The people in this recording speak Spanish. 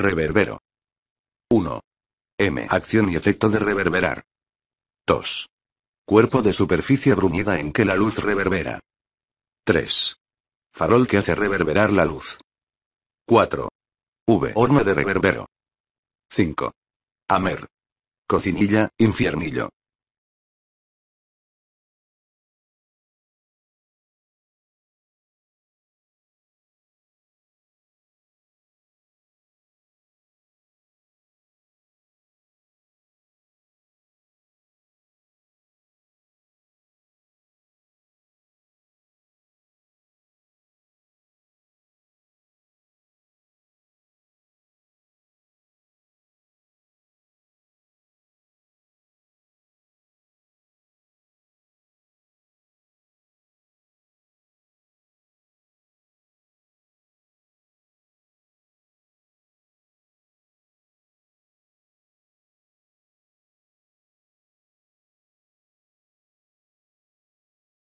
Reverbero. 1. M. Acción y efecto de reverberar. 2. Cuerpo de superficie bruñida en que la luz reverbera. 3. Farol que hace reverberar la luz. 4. V. Horno de reverbero. 5. Amer. Cocinilla, infiernillo.